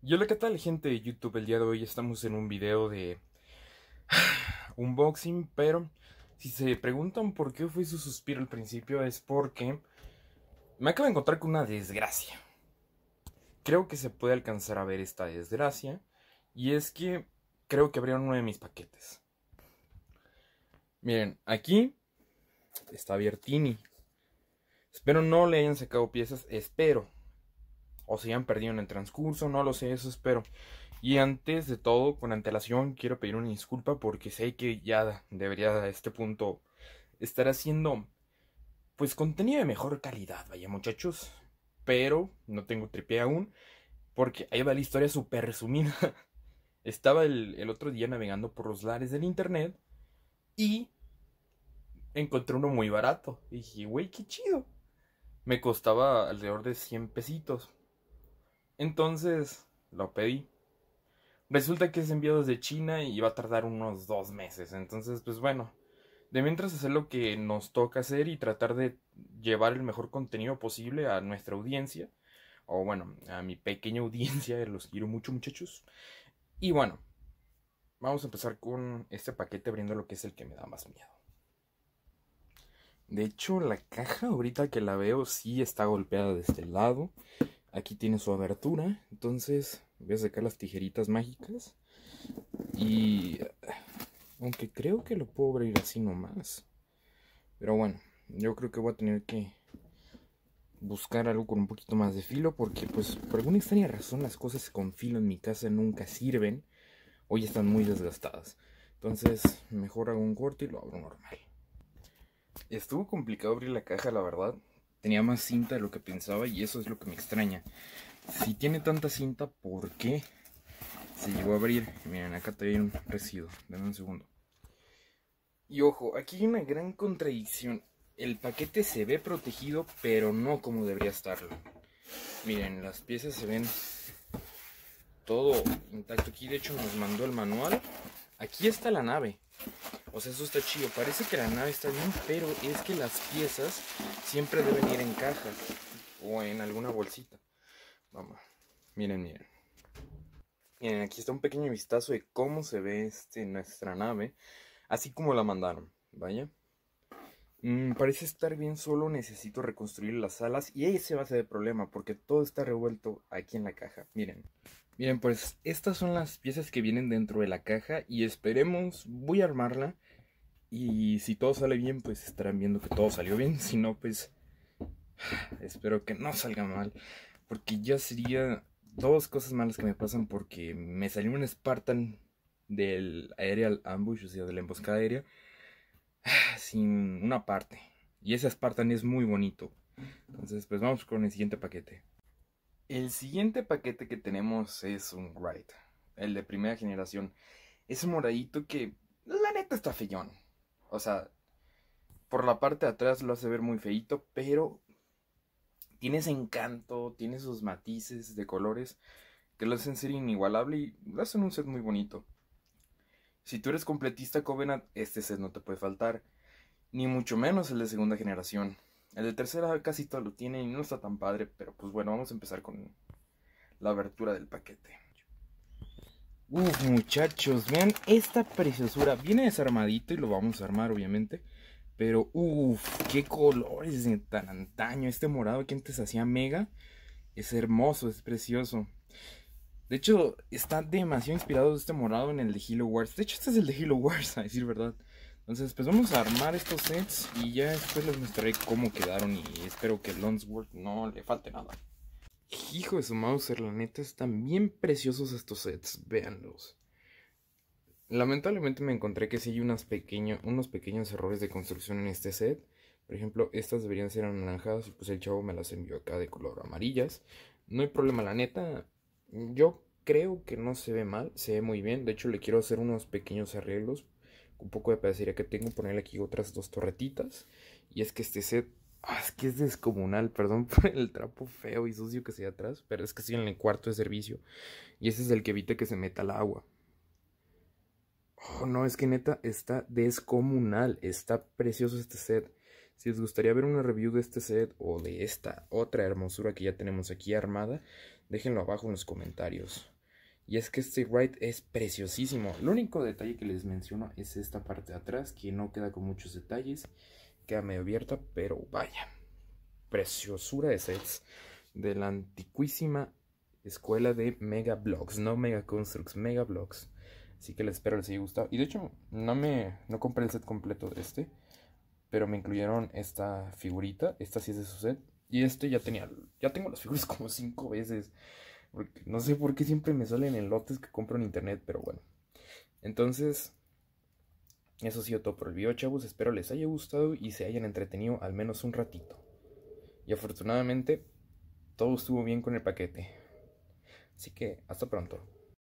Y hola, ¿qué tal gente de YouTube? El día de hoy estamos en un video de unboxing, pero si se preguntan por qué fue su suspiro al principio es porque me acabo de encontrar con una desgracia. Creo que se puede alcanzar a ver esta desgracia y es que creo que abrieron uno de mis paquetes. Miren, aquí está Bertini. Espero no le hayan sacado piezas, espero o se han perdido en el transcurso, no lo sé, eso espero. Y antes de todo, con antelación, quiero pedir una disculpa porque sé que ya debería a este punto estar haciendo pues contenido de mejor calidad, vaya muchachos. Pero no tengo tripé aún porque ahí va la historia súper resumida. Estaba el, el otro día navegando por los lares del internet y encontré uno muy barato. Y dije, güey, qué chido. Me costaba alrededor de 100 pesitos. Entonces lo pedí. Resulta que es enviado desde China y va a tardar unos dos meses. Entonces, pues bueno, de mientras hacer lo que nos toca hacer y tratar de llevar el mejor contenido posible a nuestra audiencia. O bueno, a mi pequeña audiencia, los quiero mucho muchachos. Y bueno, vamos a empezar con este paquete abriendo lo que es el que me da más miedo. De hecho, la caja ahorita que la veo sí está golpeada de este lado. Aquí tiene su abertura. Entonces voy a sacar las tijeritas mágicas. Y... Aunque creo que lo puedo abrir así nomás. Pero bueno, yo creo que voy a tener que buscar algo con un poquito más de filo porque pues por alguna extraña razón las cosas con filo en mi casa nunca sirven Hoy están muy desgastadas. Entonces mejor hago un corte y lo abro normal. Estuvo complicado abrir la caja la verdad, tenía más cinta de lo que pensaba y eso es lo que me extraña. Si tiene tanta cinta, ¿por qué se llegó a abrir? Miren, acá trae un residuo. Denme un segundo. Y ojo, aquí hay una gran contradicción. El paquete se ve protegido, pero no como debería estarlo. Miren, las piezas se ven todo intacto. Aquí de hecho nos mandó el manual. Aquí está la nave. O sea, eso está chido. Parece que la nave está bien, pero es que las piezas siempre deben ir en cajas o en alguna bolsita. Vamos, miren, miren. Miren, aquí está un pequeño vistazo de cómo se ve este, nuestra nave, así como la mandaron. Vaya. Mm, parece estar bien solo, necesito reconstruir las alas y se va a ser el problema porque todo está revuelto aquí en la caja. Miren, miren, pues estas son las piezas que vienen dentro de la caja y esperemos, voy a armarla y si todo sale bien, pues estarán viendo que todo salió bien, si no, pues espero que no salga mal porque ya sería dos cosas malas que me pasan porque me salió un Spartan del Aerial Ambush, o sea, de la emboscada aérea. Ah, sin una parte. Y ese Spartan es muy bonito. Entonces, pues vamos con el siguiente paquete. El siguiente paquete que tenemos es un Ride, el de primera generación. Es moradito que, la neta, está feyón. O sea, por la parte de atrás lo hace ver muy feito, pero tiene ese encanto, tiene esos matices de colores que lo hacen ser inigualable y lo hacen un set muy bonito. Si tú eres completista Covenant, este set no te puede faltar, ni mucho menos el de segunda generación. El de tercera casi todo lo tiene y no está tan padre, pero pues bueno, vamos a empezar con la abertura del paquete. Uf, muchachos, vean esta preciosura. Viene desarmadito y lo vamos a armar, obviamente. Pero, uff, qué colores de tan antaño. Este morado que antes hacía mega es hermoso, es precioso. De hecho, está demasiado inspirado este morado en el de Halo Wars. De hecho, este es el de Halo Wars, a decir verdad. Entonces, pues vamos a armar estos sets y ya después les mostraré cómo quedaron y espero que Lonsworth no le falte nada. Hijo de su Mauser, la neta, están bien preciosos estos sets, véanlos. Lamentablemente me encontré que sí hay unos pequeños errores de construcción en este set. Por ejemplo, estas deberían ser anaranjadas y pues el chavo me las envió acá de color amarillas. No hay problema, la neta, yo creo que no se ve mal, se ve muy bien. De hecho, le quiero hacer unos pequeños arreglos. Un poco de pedacería que tengo, ponerle aquí otras dos torretitas. Y es que este set, ah, es que es descomunal, perdón por el trapo feo y sucio que se ve atrás, pero es que estoy en el cuarto de servicio. Y ese es el que evita que se meta el agua. Oh, no, es que neta, está descomunal, está precioso este set. Si les gustaría ver una review de este set o de esta otra hermosura que ya tenemos aquí armada, déjenlo abajo en los comentarios. Y es que este ride es preciosísimo. El único detalle que les menciono es esta parte de atrás, que no queda con muchos detalles. Queda medio abierta, pero vaya. Preciosura de sets de la antiquísima escuela de Mega Bloks, no Mega Constructs, Mega Bloks. Así que les espero les haya gustado. Y de hecho, no me no compré el set completo de este. Pero me incluyeron esta figurita. Esta sí es de su set. Y este ya tenía. Ya tengo las figuras como cinco veces. no sé por qué siempre me salen en lotes que compro en internet, pero bueno. Entonces, eso ha sido todo por el video, chavos. Espero les haya gustado y se hayan entretenido al menos un ratito. Y afortunadamente, todo estuvo bien con el paquete. Así que, hasta pronto.